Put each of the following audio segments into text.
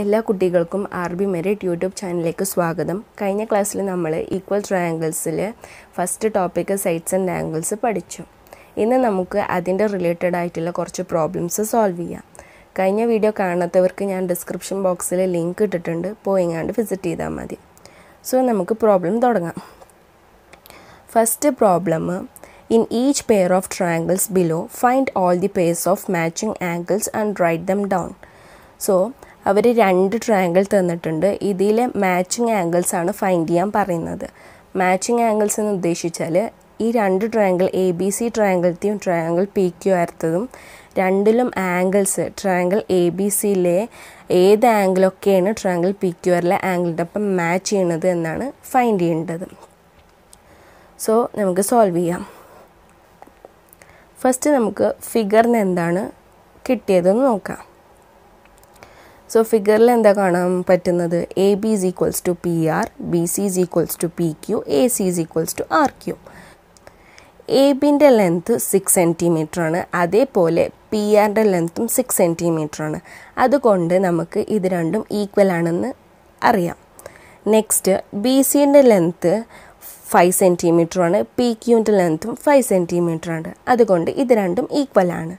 എല്ലാ കുട്ടികൾക്കും R B merit YouTube ചാനലിലേക്ക് സ്വാഗതം കഴിഞ്ഞ ക്ലാസ്സിൽ നമ്മൾ ഈക്വൽ ട്രയാങ്കിൾസിൽ first topic sides and angles പഠിച്ചു ഇന്ന് നമുക്ക് അതിൻ്റെ റിലേറ്റഡ് ആയിട്ടുള്ള കുറച്ച് പ്രോബ്ലംസ് സോൾവ് ചെയ്യാം കഴിഞ്ഞ വീഡിയോ കാണാത്തവർക്ക് ഞാൻ ഡിസ്ക്രിപ്ഷൻ ബോക്സിൽ ലിങ്ക് ഇട്ടിട്ടുണ്ട് പോയിങ്ങാണ്ട് വിസിറ്റ് ചെയ്താൽ മതി സോ നമുക്ക് പ്രോബ്ലം തുടങ്ങാം first problem in each pair of triangles below find all the pairs of matching angles and write them down so അവർ രണ്ട് ട്രയാങ്കിൾ തന്നിട്ടുണ്ട് ഇതിലെ മാച്ചിങ് ആംഗിൾസ് ആണ് ഫൈൻഡ് ചെയ്യാൻ പറയുന്നത് മാച്ചിങ് ആംഗിൾസ് എന്ന് ഉദ്ദേശിച്ചാൽ ഈ രണ്ട് ട്രയാങ്കിൾ എ ബി സി ട്രയാങ്കിളത്തെയും ട്രയാങ്കിൾ പി ക്യു ആയിരത്തതും രണ്ടിലും ആംഗിൾസ് ട്രയാങ്കിൾ എ ബി സിയിലെ ഏത് ആംഗിളൊക്കെയാണ് ട്രയാങ്കിൾ പി ക്യു ആറിലെ ആംഗിളിൻ്റെ ഒപ്പം മാച്ച് ചെയ്യണത് എന്നാണ് ഫൈൻഡ് ചെയ്യേണ്ടത് സോ നമുക്ക് സോൾവ് ചെയ്യാം ഫസ്റ്റ് നമുക്ക് ഫിഗറിന് എന്താണ് കിട്ടിയതെന്ന് നോക്കാം സോ ഫിഗറിൽ എന്താ കാണാൻ പറ്റുന്നത് A B is equals to P R B C is equals to P Q A C is equals to R Q A ബിൻ്റെ ലെങ്ത്ത് സിക്സ് സെൻറ്റിമീറ്റർ ആണ് അതേപോലെ പി ആറിൻ്റെ ലെങ്ത്തും സിക്സ് സെൻറ്റിമീറ്റർ ആണ് അതുകൊണ്ട് നമുക്ക് ഇത് രണ്ടും ഈക്വൽ ആണെന്ന് അറിയാം നെക്സ്റ്റ് ബി സിൻ്റെ ലെങ്ത്ത് ഫൈവ് സെൻറ്റിമീറ്റർ ആണ് പി ക്യൂവിൻ്റെ ലെങ്ത്തും ഫൈവ് സെൻറ്റിമീറ്റർ ആണ് അതുകൊണ്ട് ഇത് രണ്ടും ഈക്വൽ ആണ്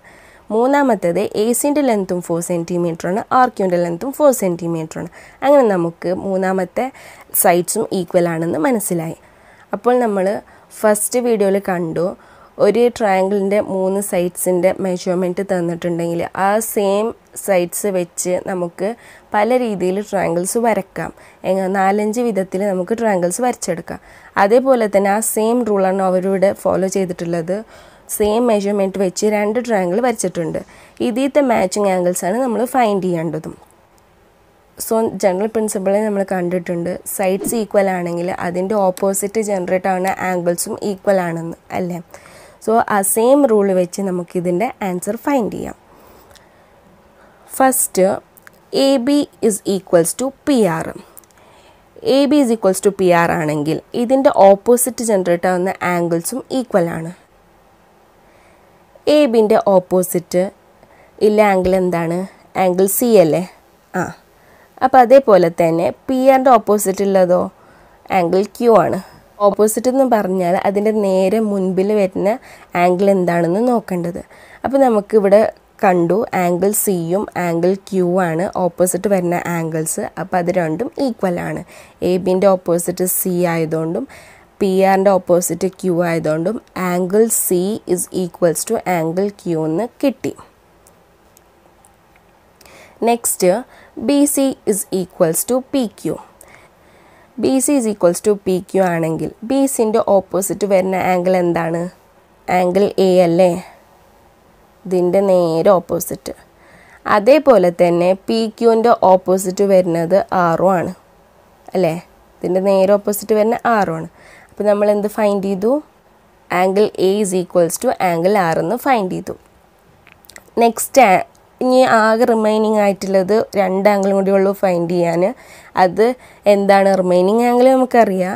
മൂന്നാമത്തേത് എ സിൻ്റെ ലെങ്ത്തും ഫോർ സെൻറ്റിമീറ്ററാണ് ആർ ക്യൂൻ്റെ ലെങ്ത്തും ഫോർ സെൻറ്റിമീറ്ററാണ് അങ്ങനെ നമുക്ക് മൂന്നാമത്തെ സൈഡ്സും ഈക്വൽ ആണെന്ന് മനസ്സിലായി അപ്പോൾ നമ്മൾ ഫസ്റ്റ് വീഡിയോയിൽ കണ്ടു ഒരു ട്രയാങ്കിളിൻ്റെ മൂന്ന് സൈഡ്സിൻ്റെ മെഷർമെൻറ്റ് തന്നിട്ടുണ്ടെങ്കിൽ ആ സെയിം സൈഡ്സ് വെച്ച് നമുക്ക് പല രീതിയിൽ ട്രയാങ്കിൾസ് വരക്കാം നാലഞ്ച് വിധത്തിൽ നമുക്ക് ട്രയാങ്കിൾസ് വരച്ചെടുക്കാം അതേപോലെ തന്നെ ആ സെയിം റൂളാണ് അവരിവിടെ ഫോളോ ചെയ്തിട്ടുള്ളത് സെയിം മെഷർമെൻറ്റ് വെച്ച് രണ്ട് ട്രയാങ്കിൾ വരച്ചിട്ടുണ്ട് ഇതിലത്തെ മാച്ചിങ് ആംഗിൾസാണ് നമ്മൾ ഫൈൻഡ് ചെയ്യേണ്ടതും സോ ജനറൽ പ്രിൻസിപ്പിളെ നമ്മൾ കണ്ടിട്ടുണ്ട് സൈഡ്സ് ഈക്വൽ ആണെങ്കിൽ അതിൻ്റെ ഓപ്പോസിറ്റ് ജനറേറ്റ് ആവുന്ന ആംഗിൾസും ഈക്വൽ ആണെന്ന് അല്ലേ സോ ആ സെയിം റൂൾ വെച്ച് നമുക്കിതിൻ്റെ ആൻസർ ഫൈൻഡ് ചെയ്യാം first A B is equals to P R A B is equals to P R ആണെങ്കിൽ ഇതിൻ്റെ ഓപ്പോസിറ്റ് ജനറേറ്റ് ആവുന്ന ആംഗിൾസും ഈക്വൽ ആണ് എ ബിൻ്റെ ഓപ്പോസിറ്റ് ഇല്ല ആംഗിൾ എന്താണ് ആംഗിൾ സി അല്ലേ ആ അപ്പോൾ അതേപോലെ തന്നെ പി ആറിൻ്റെ ഓപ്പോസിറ്റ് ഉള്ളതോ ആംഗിൾ ക്യു ആണ് ഓപ്പോസിറ്റ് എന്ന് പറഞ്ഞാൽ അതിൻ്റെ നേരെ മുൻപിൽ വരുന്ന ആംഗിൾ എന്താണെന്ന് നോക്കേണ്ടത് അപ്പോൾ നമുക്കിവിടെ കണ്ടു ആംഗിൾ സിയും ആംഗിൾ ക്യൂ ആണ് ഓപ്പോസിറ്റ് വരുന്ന ആംഗിൾസ് അപ്പോൾ അത് രണ്ടും ഈക്വൽ ആണ് എ ബിൻ്റെ ഓപ്പോസിറ്റ് സി ആയതുകൊണ്ടും പി ആറിൻ്റെ ഓപ്പോസിറ്റ് ക്യു ആയതുകൊണ്ടും angle C is equals to angle Q എന്ന് കിട്ടി next B C is equals to P Q B C is equals to P Q ആണെങ്കിൽ ബി സിൻ്റെ ഓപ്പോസിറ്റ് വരുന്ന ആംഗിൾ എന്താണ് ആംഗിൾ എ അല്ലേ ഇതിൻ്റെ നേരെ ഓപ്പോസിറ്റ് അതേപോലെ തന്നെ പി ക്യുവിൻ്റെ ഓപ്പോസിറ്റ് വരുന്നത് ആറും ആണ് അല്ലേ ഇതിൻ്റെ നേരെ ഓപ്പോസിറ്റ് വരുന്ന ആറും ആണ് അപ്പോൾ നമ്മൾ എന്ത് ഫൈൻഡ് ചെയ്തു angle A is equals to angle R എന്ന് ഫൈൻഡ് ചെയ്തു നെക്സ്റ്റ് ഇനി ആകെ റിമൈനിങ് ആയിട്ടുള്ളത് രണ്ട് ആംഗിളും കൂടി ഉള്ളൂ ഫൈൻഡ് ചെയ്യാൻ അത് എന്താണ് റിമൈനിങ് ആംഗിൾ നമുക്കറിയാം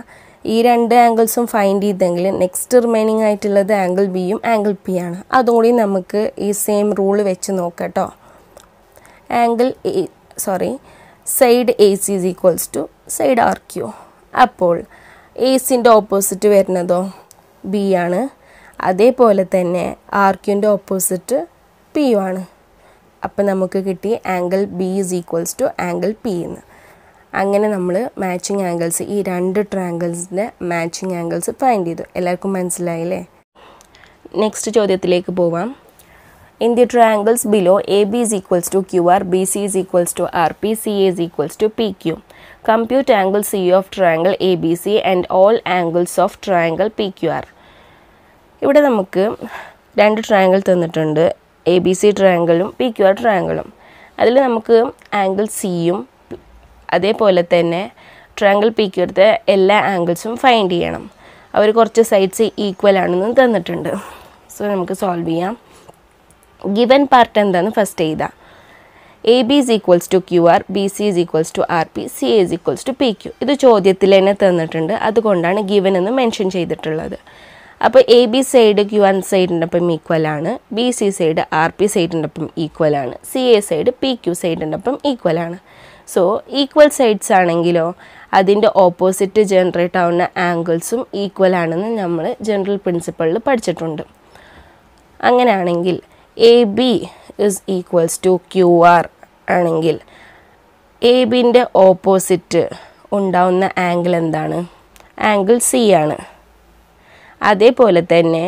ഈ രണ്ട് ആംഗിൾസും ഫൈൻഡ് ചെയ്തെങ്കിൽ നെക്സ്റ്റ് റിമൈനിങ് ആയിട്ടുള്ളത് ആംഗിൾ ബിയും ആംഗിൾ പി ആണ് അതും കൂടി നമുക്ക് ഈ സെയിം റൂൾ വെച്ച് നോക്കട്ടോ angle A sorry side A C is equals to side R Q അപ്പോൾ ഏസിൻ്റെ ഓപ്പോസിറ്റ് വരുന്നതോ ബി ആണ് അതേപോലെ തന്നെ ആർ ഓപ്പോസിറ്റ് പി യു ആണ് അപ്പം നമുക്ക് കിട്ടി angle B is equals to angle P എന്ന് അങ്ങനെ നമ്മൾ മാച്ചിങ് ആംഗിൾസ് ഈ രണ്ട് ട്രാങ്കിൾസിൻ്റെ മാച്ചിങ് ആംഗിൾസ് ഫൈൻഡ് ചെയ്തു എല്ലാവർക്കും മനസ്സിലായില്ലേ നെക്സ്റ്റ് ചോദ്യത്തിലേക്ക് പോവാം in the triangles below A B is equals to Q R B C is equals to R P C A is equals to P Q Compute angle C of triangle ABC and all angles of triangle PQR. ഇവിടെ നമുക്ക് രണ്ട് triangle തന്നിട്ടുണ്ട് A B C ട്രയാങ്കിളും P Q R ട്രയാങ്കിളും അതിൽ നമുക്ക് angle സിയും അതേപോലെ തന്നെ ട്രയാങ്കിൾ പി ക്യു ആർത്തെ എല്ലാ ആംഗിൾസും ഫൈൻഡ് ചെയ്യണം അവർ കുറച്ച് സൈഡ്സ് ഈക്വൽ ആണെന്ന് തന്നിട്ടുണ്ട് സോ നമുക്ക് സോൾവ് ചെയ്യാം ഗിവൻ പാർട്ട് എന്താണെന്ന് ഫസ്റ്റ് ചെയ്താൽ A B is equals to Q R B C is equals to R P C to P Q ഇത് ചോദ്യത്തിൽ തന്നെ തന്നിട്ടുണ്ട് അതുകൊണ്ടാണ് ഗിവൻ എന്ന് മെൻഷൻ ചെയ്തിട്ടുള്ളത് അപ്പോൾ എ ബി സൈഡ് ക്യു ആൻ സൈഡിൻ്റെ ഒപ്പം ഈക്വൽ ആണ് B C side R P സൈഡിൻ്റെ ഒപ്പം ഈക്വൽ ആണ് C A side P Q സൈഡിൻ്റെ ഒപ്പം ഈക്വൽ ആണ് സോ ഈക്വൽ സൈഡ്സ് ആണെങ്കിലോ അതിൻ്റെ ഓപ്പോസിറ്റ് ജനറേറ്റ് ആവുന്ന ആംഗിൾസും ഈക്വൽ ആണെന്ന് നമ്മൾ ജനറൽ പ്രിൻസിപ്പളിൽ പഠിച്ചിട്ടുണ്ട് അങ്ങനെയാണെങ്കിൽ A B is equals to Q R ആണെങ്കിൽ എ ബിൻ്റെ ഓപ്പോസിറ്റ് ഉണ്ടാവുന്ന ആംഗിൾ എന്താണ് ആംഗിൾ സി ആണ് അതേപോലെ തന്നെ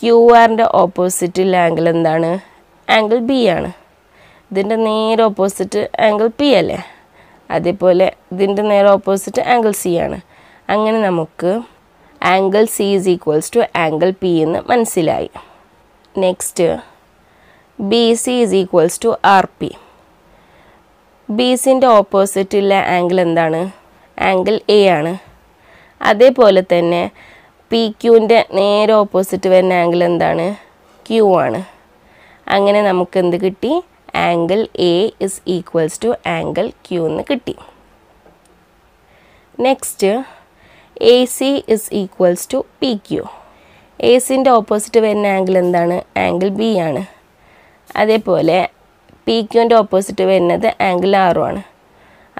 ക്യു ആറിൻ്റെ ഓപ്പോസിറ്റിൽ ആംഗിൾ എന്താണ് ആംഗിൾ ബി ആണ് ഇതിൻ്റെ നേരെ ഓപ്പോസിറ്റ് ആംഗിൾ പി അല്ലേ അതേപോലെ ഇതിൻ്റെ നേരെ ഓപ്പോസിറ്റ് ആംഗിൾ സി ആണ് അങ്ങനെ നമുക്ക് angle C is equals to angle P എന്ന് മനസ്സിലായി next B C is equals to R P സിൻ്റെ ഓപ്പോസിറ്റുള്ള ആംഗിൾ എന്താണ് ആംഗിൾ എ ആണ് അതേപോലെ തന്നെ പി ക്യൂവിൻ്റെ നേരെ ഓപ്പോസിറ്റ് വരുന്ന ആംഗിൾ എന്താണ് ക്യൂ ആണ് അങ്ങനെ നമുക്ക് എന്ത് കിട്ടി angle A is equals to angle Q എന്ന് കിട്ടി next A C is equals to P Q A സിൻ്റെ ഓപ്പോസിറ്റ് വരുന്ന ആംഗിൾ എന്താണ് ആംഗിൾ ബി ആണ് അതേപോലെ പി ക്യുവിൻ്റെ ഓപ്പോസിറ്റ് വരുന്നത് ആംഗിൾ ആറും ആണ്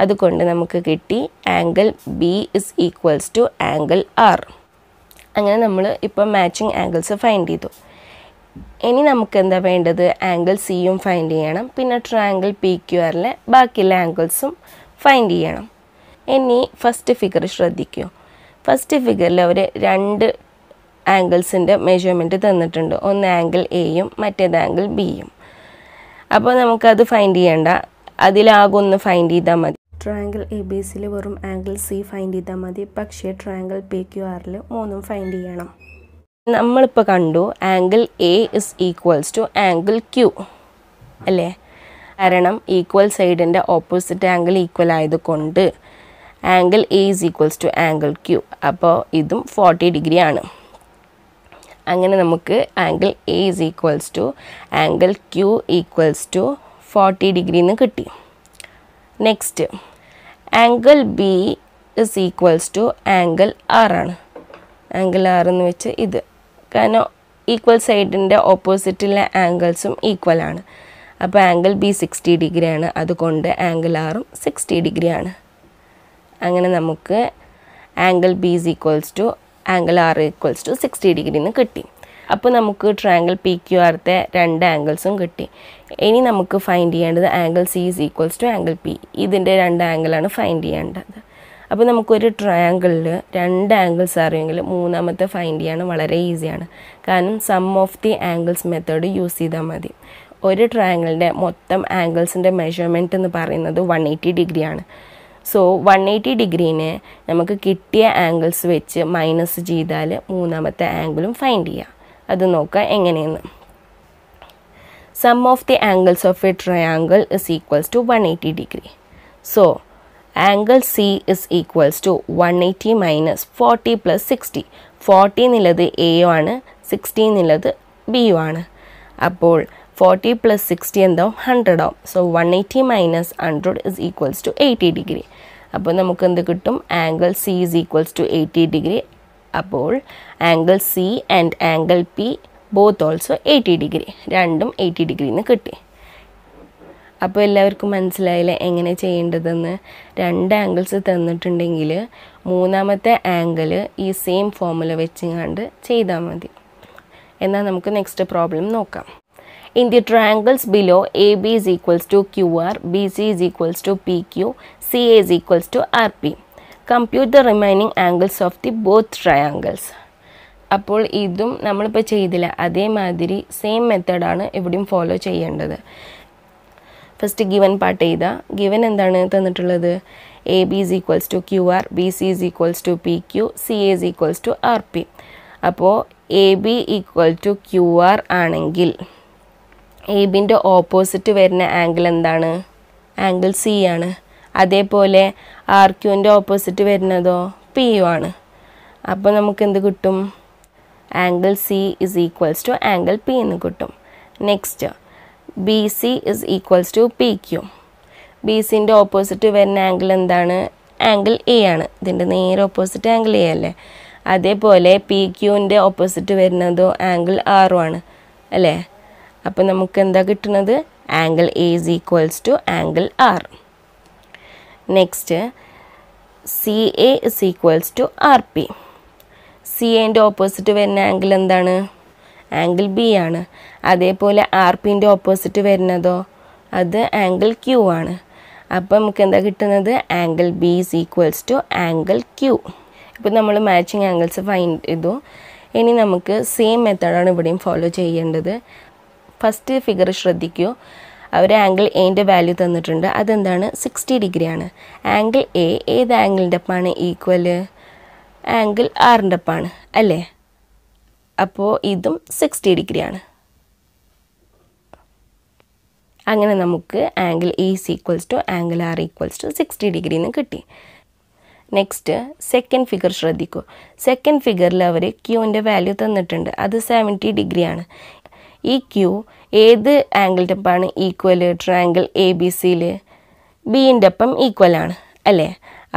അതുകൊണ്ട് നമുക്ക് കിട്ടി angle B is equals to angle R അങ്ങനെ നമ്മൾ ഇപ്പം മാച്ചിങ് ആംഗിൾസ് ഫൈൻഡ് ചെയ്തു ഇനി നമുക്ക് എന്താ വേണ്ടത് ആംഗിൾ സിയും ഫൈൻഡ് ചെയ്യണം പിന്നെ ട്രയാംഗിൾ പി ക്യു ആറിലെ ബാക്കിയുള്ള ആംഗിൾസും ഫൈൻഡ് ചെയ്യണം ഇനി ഫസ്റ്റ് ഫിഗർ ശ്രദ്ധിക്കൂ ഫസ്റ്റ് ഫിഗറിൽ അവർ രണ്ട് ആംഗിൾസിൻ്റെ മെഷർമെൻറ്റ് തന്നിട്ടുണ്ട് ഒന്ന് ആംഗിൾ എയും മറ്റേത് ആംഗിൾ ബിയും അപ്പോൾ നമുക്കത് ഫൈൻഡ് ചെയ്യണ്ട അതിലാകെ ഒന്ന് ഫൈൻഡ് ചെയ്താൽ മതി ട്രയാങ്കിൾ എ ബി സിയിൽ വെറും ആംഗിൾ സി ഫൈൻഡ് ചെയ്താൽ മതി പക്ഷേ ട്രയാങ്കിൾ പി ക്യു ആറിൽ മൂന്നും ഫൈൻഡ് ചെയ്യണം നമ്മളിപ്പോൾ കണ്ടു angle A is equals to angle Q അല്ലേ കാരണം ഈക്വൽ സൈഡിൻ്റെ ഓപ്പോസിറ്റ് ആംഗിൾ ഈക്വൽ ആയതുകൊണ്ട് angle A is equals to angle Q അപ്പോൾ ഇതും ഫോർട്ടി ഡിഗ്രി ആണ് അങ്ങനെ നമുക്ക് angle A is equals to angle Q equals to forty degree എന്ന് കിട്ടി next angle B is equals to angle ആണ് ആംഗിൾ എന്ന് വെച്ച് ഇത് കാരണം ഈക്വൽ സൈഡിൻ്റെ ഓപ്പോസിറ്റിലെ ആംഗിൾസും ഈക്വൽ ആണ് അപ്പോൾ ആംഗിൾ ബി സിക്സ്റ്റി ആണ് അതുകൊണ്ട് ആംഗിൾ ആറും സിക്സ്റ്റി ഡിഗ്രിയാണ് അങ്ങനെ നമുക്ക് angle B is equals to angle R equals to sixty degree എന്ന് കിട്ടി അപ്പോൾ നമുക്ക് ട്രാങ്കിൾ പി ക്യു ആർത്തെ രണ്ട് ആംഗിൾസും കിട്ടി ഇനി നമുക്ക് ഫൈൻഡ് ചെയ്യേണ്ടത് angle C is equals to angle P ഇതിൻ്റെ രണ്ട് ആംഗിളാണ് ഫൈൻഡ് ചെയ്യേണ്ടത് അപ്പോൾ നമുക്കൊരു ട്രയാങ്കിളിൽ രണ്ട് ആംഗിൾസ് അറിയുമെങ്കിൽ മൂന്നാമത്തെ ഫൈൻഡ് ചെയ്യാൻ വളരെ ഈസിയാണ് കാരണം sum of the angles method use ചെയ്താൽ മതി ഒരു ട്രയാങ്കിളിൻ്റെ മൊത്തം ആംഗിൾസിൻ്റെ മെഷർമെൻറ്റ് എന്ന് പറയുന്നത് വൺ എയ്റ്റി ഡിഗ്രിയാണ് സോ വൺ എയ്റ്റി ഡിഗ്രീനെ നമുക്ക് കിട്ടിയ ആംഗിൾസ് വെച്ച് മൈനസ് ചെയ്താൽ മൂന്നാമത്തെ ആംഗിളും ഫൈൻഡ് ചെയ്യാം അത് നോക്കുക എങ്ങനെയെന്ന് sum of the angles of a triangle is equals to one eighty degree so angle C is equals to one eighty minus forty plus sixty forty എന്നുള്ളത് എ ആണ് സിക്സ്റ്റി എന്നുള്ളത് ബി ആണ് അപ്പോൾ ഫോർട്ടി പ്ലസ് സിക്സ്റ്റി എന്താവും hundred ആവും so one eighty minus hundred is equals to eighty degree അപ്പോൾ നമുക്ക് എന്ത് കിട്ടും angle C is equals to eighty degree അപ്പോൾ angle C and angle P both also eighty degree രണ്ടും എയ്റ്റി എന്ന് കിട്ടി അപ്പോൾ എല്ലാവർക്കും മനസ്സിലായില്ലേ എങ്ങനെ ചെയ്യേണ്ടതെന്ന് രണ്ട് ആംഗിൾസ് തന്നിട്ടുണ്ടെങ്കിൽ മൂന്നാമത്തെ ആംഗിൾ ഈ സെയിം ഫോമുല വെച്ചുകൊണ്ട് ചെയ്താൽ മതി എന്നാൽ നമുക്ക് നെക്സ്റ്റ് പ്രോബ്ലം നോക്കാം In the triangles below, AB is equals to QR, BC is equals to PQ, CA is equals to RP. Compute the remaining angles of the both triangles. അപ്പോൾ ഇതും നമ്മളിപ്പോൾ ചെയ്തില്ല അതേമാതിരി സെയിം മെത്തേഡാണ് ഇവിടെയും ഫോളോ ചെയ്യേണ്ടത് first given part ചെയ്താൽ given എന്താണ് തന്നിട്ടുള്ളത് A B is equals to Q R B C is equals to P Q C A is equals to R P അപ്പോൾ A B equal to Q R ആണെങ്കിൽ A ബിൻ്റെ opposite വരുന്ന angle എന്താണ് angle C ആണ് അതേപോലെ R ക്യൂവിൻ്റെ opposite വരുന്നതോ P U ആണ് അപ്പോൾ നമുക്ക് എന്ത് കിട്ടും angle C is equals to angle P എന്ന് കിട്ടും next B C is equals to P Q B സിൻ്റെ ഓപ്പോസിറ്റ് വരുന്ന ആംഗിൾ എന്താണ് ആംഗിൾ എ ആണ് ഇതിൻ്റെ നേരെ ഓപ്പോസിറ്റ് ആംഗിൾ എ അല്ലേ അതേപോലെ പി ക്യുവിൻ്റെ ഓപ്പോസിറ്റ് വരുന്നതോ ആംഗിൾ ആറും ആണ് അല്ലേ അപ്പോൾ നമുക്ക് എന്താ കിട്ടുന്നത് angle A is equals to angle R next C A is equals to R P C എൻ്റെ ഓപ്പോസിറ്റ് വരുന്ന ആംഗിൾ എന്താണ് ആംഗിൾ ബി ആണ് അതേപോലെ ആർ പിൻ്റെ ഓപ്പോസിറ്റ് വരുന്നതോ അത് ആംഗിൾ ക്യൂ ആണ് അപ്പോൾ നമുക്ക് എന്താ കിട്ടുന്നത് angle B is equals to angle Q ഇപ്പം നമ്മൾ മാച്ചിങ് ആംഗിൾസ് ഫൈൻഡ് ചെയ്തു ഇനി നമുക്ക് സെയിം മെത്തേഡാണ് ഇവിടെയും ഫോളോ ചെയ്യേണ്ടത് ഫസ്റ്റ് ഫിഗർ ശ്രദ്ധിക്കൂ അവർ ആംഗിൾ എൻ്റെ വാല്യൂ തന്നിട്ടുണ്ട് അതെന്താണ് സിക്സ്റ്റി ഡിഗ്രിയാണ് ആംഗിൾ എ ഏത് ആംഗിളിൻ്റെ അപ്പാണ് ഈക്വൽ ആംഗിൾ ആറിൻ്റെ അപ്പാണ് അല്ലേ അപ്പോൾ ഇതും സിക്സ്റ്റി ഡിഗ്രിയാണ് അങ്ങനെ നമുക്ക് angle A is equals to angle R equals to sixty degree എന്ന് കിട്ടി നെക്സ്റ്റ് സെക്കൻഡ് ഫിഗർ ശ്രദ്ധിക്കൂ സെക്കൻഡ് ഫിഗറിൽ അവർ ക്യൂവിൻ്റെ വാല്യൂ തന്നിട്ടുണ്ട് അത് സെവൻറ്റി ഡിഗ്രിയാണ് ഈ ക്യൂ ഏത് ആംഗിളിൻ്റെ ഒപ്പമാണ് ഈക്വൽ ട്രാങ്കിൾ എ ബി സിയിൽ ബീൻ്റെ ഒപ്പം ഈക്വൽ ആണ് അല്ലേ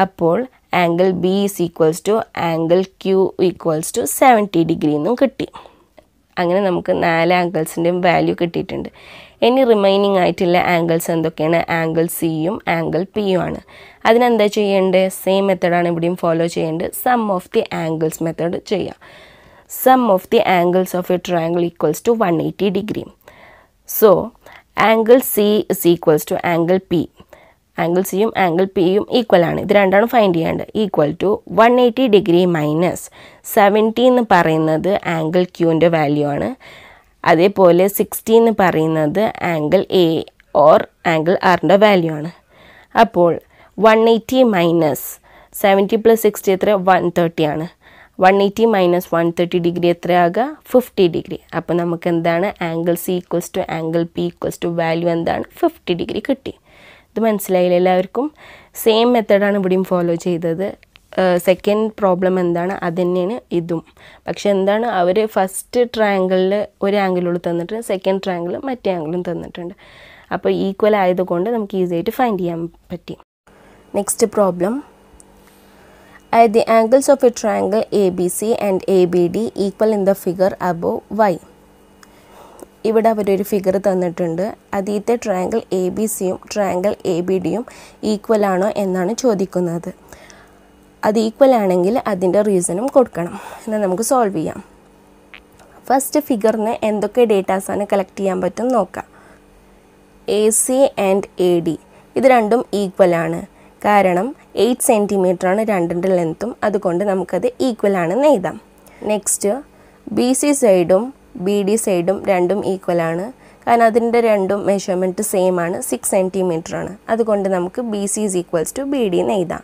അപ്പോൾ angle B is equals to angle Q equals to seventy degree എന്നും കിട്ടി അങ്ങനെ നമുക്ക് നാല് ആംഗിൾസിൻ്റെയും വാല്യൂ കിട്ടിയിട്ടുണ്ട് ഇനി റിമൈനിങ് ആയിട്ടുള്ള ആംഗിൾസ് എന്തൊക്കെയാണ് ആംഗിൾ സിയും ആംഗിൾ പിയും ആണ് അതിനെന്താ ചെയ്യേണ്ടത് സെയിം മെത്തേഡാണ് ഇവിടെയും ഫോളോ ചെയ്യേണ്ടത് sum of the angles method ചെയ്യുക sum of the angles of a triangle equals to 180 degree. So, angle C is equals to angle P. Angle സിയും ആംഗിൾ പിയും ഈക്വൽ ആണ് ഇത് രണ്ടാണ് ഫൈൻഡ് ചെയ്യേണ്ടത് equal to one eighty degree minus seventy എന്ന് പറയുന്നത് angle ക്യൂവിൻ്റെ value ആണ് അതേപോലെ സിക്സ്റ്റി എന്ന് പറയുന്നത് ആംഗിൾ എ ഓർ ആംഗിൾ ആറിൻ്റെ വാല്യൂ ആണ് അപ്പോൾ one eighty minus seventy plus sixty എത്ര വൺ തേർട്ടി ആണ് one eighty minus one thirty degree എത്രയാകുക ഫിഫ്റ്റി ഡിഗ്രി അപ്പോൾ നമുക്ക് എന്താണ് angle C equals to angle P equals to value എന്താണ് ഫിഫ്റ്റി ഡിഗ്രി കിട്ടി ഇത് മനസ്സിലായില്ല എല്ലാവർക്കും സെയിം മെത്തേഡാണ് ഇവിടെയും ഫോളോ ചെയ്തത് സെക്കൻഡ് പ്രോബ്ലം എന്താണ് അത് തന്നെയാണ് ഇതും പക്ഷെ എന്താണ് അവർ ഫസ്റ്റ് ട്രാങ്കിളിൽ ഒരു ആംഗിളുകൾ തന്നിട്ടുണ്ട് സെക്കൻഡ് ട്രാങ്കിൾ മറ്റേ ആംഗിളും തന്നിട്ടുണ്ട് അപ്പോൾ ഈക്വൽ ആയതുകൊണ്ട് നമുക്ക് ഈസി ആയിട്ട് ഫൈൻഡ് ചെയ്യാൻ പറ്റി next problem at the angles of a triangle ABC and ABD equal in the figure above Y. ഇവിടെ അവരൊരു ഫിഗർ തന്നിട്ടുണ്ട് അതീത്തെ ട്രയാങ്കിൾ എ ബി സിയും ട്രയാങ്കിൾ എ ബി ഡിയും ഈക്വൽ ആണോ എന്നാണ് ചോദിക്കുന്നത് അത് ഈക്വൽ ആണെങ്കിൽ അതിൻ്റെ റീസണും കൊടുക്കണം എന്നാൽ നമുക്ക് സോൾവ് ചെയ്യാം ഫസ്റ്റ് ഫിഗറിന് എന്തൊക്കെ ഡേറ്റാസാണ് കളക്ട് ചെയ്യാൻ പറ്റും നോക്കാം A C and A D ഇത് രണ്ടും ഈക്വൽ ആണ് കാരണം എയ്റ്റ് ആണ് രണ്ടിൻ്റെ ലെങ്ത്തും അതുകൊണ്ട് നമുക്കത് ഈക്വൽ ആണെന്ന് എഴുതാം നെക്സ്റ്റ് ബി സി സൈഡും ബി ഡി സൈഡും രണ്ടും ഈക്വൽ ആണ് കാരണം അതിൻ്റെ രണ്ടും മെഷർമെൻറ്റ് സെയിം ആണ് സിക്സ് സെൻറ്റിമീറ്റർ ആണ് അതുകൊണ്ട് നമുക്ക് B C is equals to B D എന്ന് എഴുതാം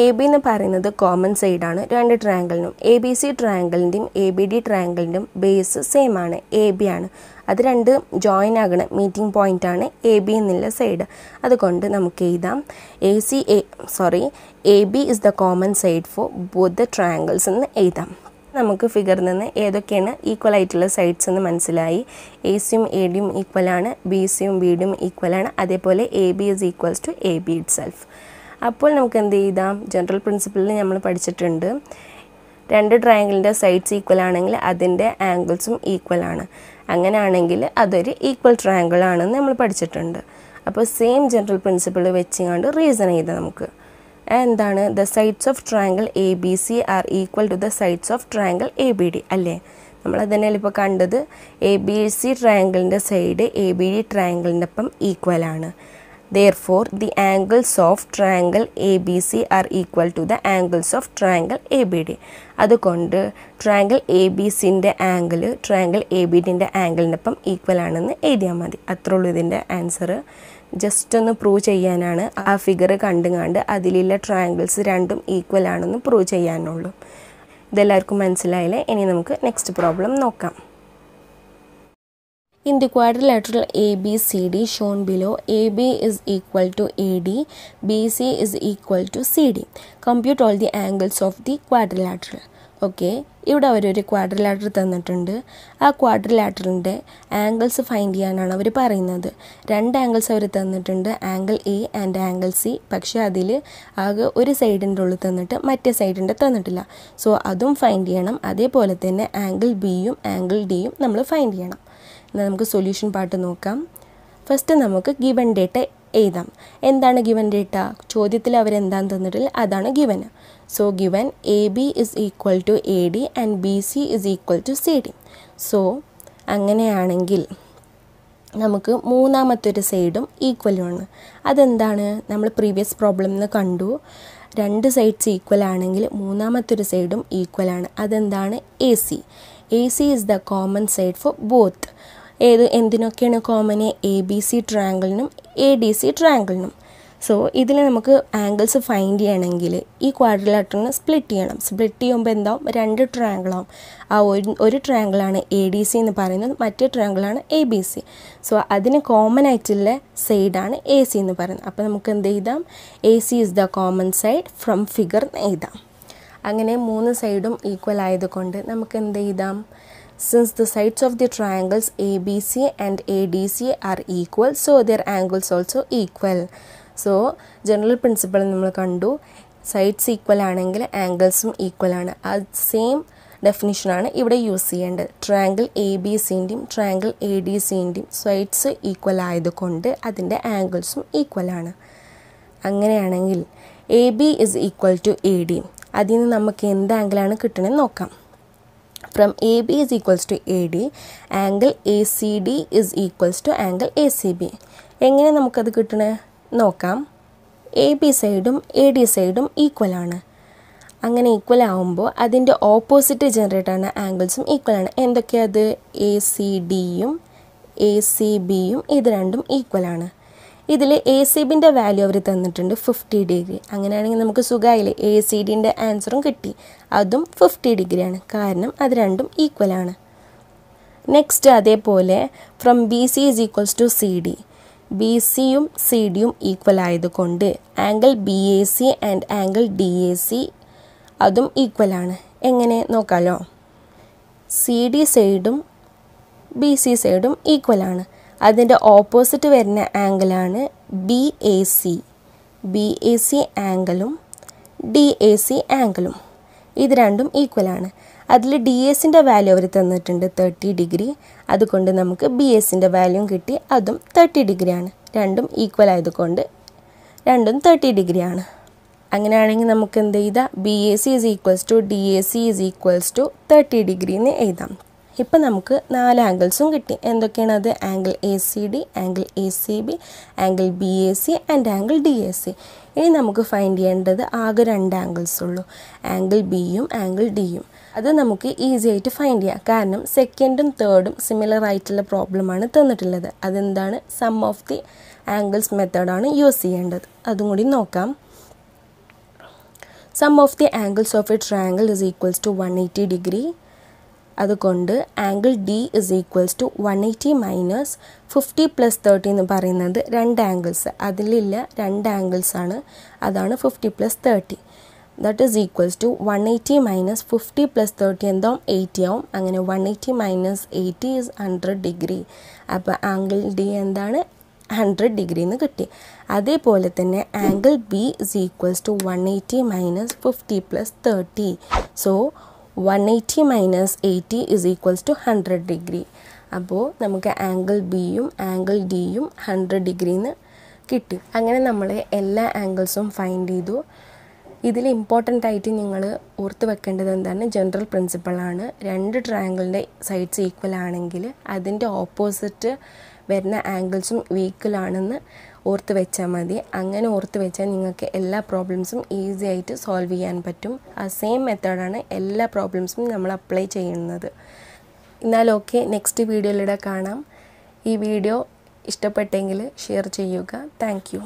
എ ബി എന്ന് പറയുന്നത് കോമൺ സൈഡാണ് രണ്ട് ട്രയാങ്കിളിനും എ ബി സി ട്രയാങ്കിളിൻ്റെയും എ ബി ഡി ട്രയാങ്കിളിൻ്റെയും ബേസ് സെയിം ആണ് എ ബി ആണ് അത് രണ്ട് ജോയിൻ ആകണ മീറ്റിംഗ് പോയിന്റ് ആണ് എ ബി എന്നുള്ള സൈഡ് അതുകൊണ്ട് നമുക്ക് എഴുതാം A C A sorry A B is the common side for both the triangles എന്ന് എഴുതാം നമുക്ക് ഫിഗറിൽ നിന്ന് ഏതൊക്കെയാണ് ഈക്വൽ ആയിട്ടുള്ള സൈഡ്സ് എന്ന് മനസ്സിലായി എ സിയും എ ഡിയും ഈക്വൽ ആണ് ബി സിയും ബി ഡിയും ഈക്വൽ ആണ് അതേപോലെ A B is equals to A B itself അപ്പോൾ നമുക്ക് എന്ത് ചെയ്താം ജനറൽ പ്രിൻസിപ്പിളിൽ നമ്മൾ പഠിച്ചിട്ടുണ്ട് രണ്ട് ട്രയാങ്കിളിൻ്റെ സൈഡ്സ് ഈക്വൽ ആണെങ്കിൽ അതിൻ്റെ ആംഗിൾസും ഈക്വൽ ആണ് അങ്ങനെയാണെങ്കിൽ അതൊരു ഈക്വൽ ട്രയാങ്കിൾ ആണെന്ന് നമ്മൾ പഠിച്ചിട്ടുണ്ട് അപ്പോൾ സെയിം ജനറൽ പ്രിൻസിപ്പിൾ വെച്ചുകൊണ്ട് റീസൺ ചെയ്താൽ നമുക്ക് എന്താണ് the sides of triangle A B C are equal to the sides of triangle A B D അല്ലേ നമ്മൾ അതിനെല്ലാം ഇപ്പോൾ കണ്ടത് എ ബി സി ട്രയാങ്കിളിൻ്റെ സൈഡ് എ ബി ഡി ട്രയാങ്കിളിൻ്റെ ഒപ്പം ഈക്വൽ ആണ് Therefore, the angles of triangle ABC are equal to the angles of triangle ABD. അതുകൊണ്ട് ട്രയാങ്കിൾ എ ബി സിൻ്റെ ആംഗിൾ ട്രയാങ്കിൾ എ ബി ഡിൻ്റെ ആംഗിളിനൊപ്പം ഈക്വൽ ആണെന്ന് എഴുതിയാൽ മതി അത്രേ ഉള്ളൂ ഇതിൻ്റെ ആൻസർ ജസ്റ്റ് ഒന്ന് പ്രൂവ് ചെയ്യാനാണ് ആ ഫിഗർ കണ്ടുങ്ങാണ്ട് അതിലുള്ള ട്രയാങ്കിൾസ് രണ്ടും ഈക്വൽ ആണെന്ന് പ്രൂവ് ചെയ്യാനുള്ളൂ ഇതെല്ലാവർക്കും മനസ്സിലായില്ലേ ഇനി നമുക്ക് നെക്സ്റ്റ് പ്രോബ്ലം നോക്കാം in the A B C D shown below A B shown equal to A D B C BC equal to C D Compute all the angles of the quadrilateral. Okay ഇവിടെ അവരൊരു ക്വാഡ്രിലാറ്റർ തന്നിട്ടുണ്ട് ആ ക്വാഡ്രിലാറ്ററിൻ്റെ angles find ചെയ്യാനാണ് അവർ പറയുന്നത് രണ്ട് angles അവർ തന്നിട്ടുണ്ട് angle A and angle C പക്ഷേ അതിൽ ആകെ ഒരു സൈഡിൻ്റെ ഉള്ളിൽ തന്നിട്ട് മറ്റേ സൈഡിൻ്റെ തന്നിട്ടില്ല സോ അതും ഫൈൻഡ് ചെയ്യണം അതേപോലെ തന്നെ ആംഗിൾ ബിയും ആംഗിൾ ഡിയും നമ്മൾ ഫൈൻഡ് ചെയ്യണം എന്നാൽ നമുക്ക് സൊല്യൂഷൻ പാർട്ട് നോക്കാം ഫസ്റ്റ് നമുക്ക് ഗിവൻ ഡേറ്റ എഴുതാം എന്താണ് ഗിവൻ ഡേറ്റ ചോദ്യത്തിൽ എന്താണ് തന്നിട്ടില്ല അതാണ് given so given A B is equal to A D and B C is equal to C D so അങ്ങനെയാണെങ്കിൽ നമുക്ക് മൂന്നാമത്തെ ഒരു സൈഡും ആണ് അതെന്താണ് നമ്മൾ പ്രീവിയസ് പ്രോബ്ലം എന്ന് കണ്ടു രണ്ട് സൈഡ്സ് ഈക്വൽ ആണെങ്കിൽ മൂന്നാമത്തെ ഒരു സൈഡും ഈക്വലാണ് അതെന്താണ് A C A C is the common side for both ഏത് എന്തിനൊക്കെയാണ് കോമന് എ ബി സി ട്രാങ്കിളിനും എ ഡി സി ട്രാങ്കിളിനും സോ ഇതിൽ നമുക്ക് ആംഗിൾസ് ഫൈൻഡ് ചെയ്യണമെങ്കിൽ ഈ ക്വാഡ്രിലാറ്ററിനെ സ്പ്ലിറ്റ് ചെയ്യണം സ്പ്ലിറ്റ് ചെയ്യുമ്പോൾ എന്താവും രണ്ട് ട്രാങ്കിളാവും ആ ഒരു ഒരു ട്രാങ്കിളാണ് എ ഡി സി എന്ന് പറയുന്നത് മറ്റേ ട്രാങ്കിളാണ് എ ബി സി സോ അതിന് കോമൺ ആയിട്ടുള്ള സൈഡാണ് എ സി എന്ന് പറയുന്നത് അപ്പോൾ നമുക്ക് എന്ത് ചെയ്താം A C is the common side from figure എഴുതാം അങ്ങനെ മൂന്ന് സൈഡും ഈക്വൽ ആയതുകൊണ്ട് നമുക്ക് എന്ത് ചെയ്താം Since the sides of the triangles ABC and ADC are equal, so their angles also equal. So, general principle നമ്മൾ കണ്ടു സൈഡ്സ് ഈക്വൽ ആണെങ്കിൽ ആംഗിൾസും ഈക്വൽ ആണ് ആ സെയിം ഡെഫിനിഷനാണ് ഇവിടെ യൂസ് ചെയ്യേണ്ടത് ട്രയാങ്കിൾ എ ബി സിൻ്റെയും ട്രയാങ്കിൾ എ ഡി സിൻ്റെയും സൈഡ്സ് ഈക്വൽ ആയതുകൊണ്ട് അതിൻ്റെ ആംഗിൾസും ഈക്വൽ ആണ് അങ്ങനെയാണെങ്കിൽ A B is equal to A D അതിൽ നിന്ന് നമുക്ക് എന്ത് ആംഗിളാണ് കിട്ടണമെന്ന് നോക്കാം from AB is equals to AD angle ACD is equals to angle ACB എങ്ങനെ നമുക്കത് കിട്ടണേ നോക്കാം എ ബി സൈഡും എ ഡി സൈഡും ഈക്വൽ ആണ് അങ്ങനെ ഈക്വൽ ആവുമ്പോൾ അതിൻ്റെ ഓപ്പോസിറ്റ് ജനറേറ്റ് ആവുന്ന ആംഗിൾസും ഈക്വൽ ആണ് എന്തൊക്കെയാണ് അത് എ സി ഡിയും എ സി ബിയും ഇത് രണ്ടും ഈക്വൽ ആണ് ഇതിൽ എ സി ബിൻ്റെ വാല്യൂ അവർ തന്നിട്ടുണ്ട് ഫിഫ്റ്റി ഡിഗ്രി അങ്ങനെയാണെങ്കിൽ നമുക്ക് സുഖമായില്ലേ എ സി ഡിൻ്റെ ആൻസറും കിട്ടി അതും ഫിഫ്റ്റി ഡിഗ്രിയാണ് കാരണം അത് രണ്ടും ഈക്വലാണ് നെക്സ്റ്റ് അതേപോലെ from B C is equals to C D B സിയും സി ഡിയും ഈക്വൽ ആയതുകൊണ്ട് angle B A C and angle D A C അതും ഈക്വലാണ് എങ്ങനെ നോക്കാലോ സി ഡി സൈഡും ബി സി സൈഡും ഈക്വലാണ് അതിൻ്റെ ഓപ്പോസിറ്റ് വരുന്ന ആംഗിളാണ് B A C B A C ആംഗിളും ഡി എ സി ആംഗിളും ഇത് രണ്ടും ആണ് അതിൽ ഡി എസിൻ്റെ വാല്യൂ അവർ തന്നിട്ടുണ്ട് തേർട്ടി ഡിഗ്രി അതുകൊണ്ട് നമുക്ക് ബി എസിൻ്റെ വാല്യൂം കിട്ടി അതും തേർട്ടി ഡിഗ്രിയാണ് രണ്ടും ഈക്വൽ ആയതുകൊണ്ട് രണ്ടും തേർട്ടി ഡിഗ്രിയാണ് അങ്ങനെയാണെങ്കിൽ നമുക്ക് എന്ത് ചെയ്താൽ B A C is equals to D A C is equals to thirty degree എന്ന് എഴുതാം ഇപ്പം നമുക്ക് നാല് ആംഗിൾസും കിട്ടി എന്തൊക്കെയാണ് അത് angle A C D angle A C B angle B A C and angle D A C ഇനി നമുക്ക് ഫൈൻഡ് ചെയ്യേണ്ടത് ആകെ രണ്ട് ആംഗിൾസ് ഉള്ളൂ ആംഗിൾ ബിയും ആംഗിൾ ഡിയും അത് നമുക്ക് ഈസി ആയിട്ട് ഫൈൻഡ് ചെയ്യാം കാരണം സെക്കൻഡും തേർഡും സിമിലർ ആയിട്ടുള്ള പ്രോബ്ലമാണ് തന്നിട്ടുള്ളത് അതെന്താണ് സം ഓഫ് ദി ആംഗിൾസ് മെത്തേഡാണ് യൂസ് ചെയ്യേണ്ടത് അതും കൂടി നോക്കാം sum of the angles of a triangle is equals to one eighty degree അതുകൊണ്ട് angle D is equals to one eighty minus fifty plus thirty എന്ന് പറയുന്നത് രണ്ട് ആംഗിൾസ് അതിലില്ല രണ്ട് ആംഗിൾസ് ആണ് അതാണ് fifty plus thirty that is equals to one eighty minus fifty plus thirty എന്താവും eighty ആവും അങ്ങനെ one eighty minus eighty is hundred degree അപ്പോൾ ആംഗിൾ ഡി എന്താണ് ഹൺഡ്രഡ് ഡിഗ്രി എന്ന് കിട്ടി അതേപോലെ തന്നെ angle B is equals to one eighty minus fifty plus thirty so one eighty minus eighty is equals to hundred degree അപ്പോൾ നമുക്ക് angle ബിയും angle ഡിയും ഹൺഡ്രഡ് ഡിഗ്രിന്ന് കിട്ടി അങ്ങനെ നമ്മൾ എല്ലാ ആംഗിൾസും ഫൈൻഡ് ചെയ്തു ഇതിൽ ഇമ്പോർട്ടൻ്റ് ആയിട്ട് നിങ്ങൾ ഓർത്ത് വെക്കേണ്ടത് എന്താണ് ജനറൽ ആണ് രണ്ട് ട്രാങ്കിളിൻ്റെ സൈഡ്സ് ഈക്വൽ ആണെങ്കിൽ അതിൻ്റെ ഓപ്പോസിറ്റ് വരുന്ന ആംഗിൾസും ഈക്വൽ ആണെന്ന് ഓർത്ത് വെച്ചാൽ മതി അങ്ങനെ ഓർത്ത് വെച്ചാൽ നിങ്ങൾക്ക് എല്ലാ പ്രോബ്ലംസും ഈസി ആയിട്ട് സോൾവ് ചെയ്യാൻ പറ്റും ആ സെയിം മെത്തേഡാണ് എല്ലാ പ്രോബ്ലംസും നമ്മൾ അപ്ലൈ ചെയ്യുന്നത് എന്നാൽ ഓക്കെ നെക്സ്റ്റ് വീഡിയോയിലൂടെ കാണാം ഈ വീഡിയോ ഇഷ്ടപ്പെട്ടെങ്കിൽ ഷെയർ ചെയ്യുക താങ്ക്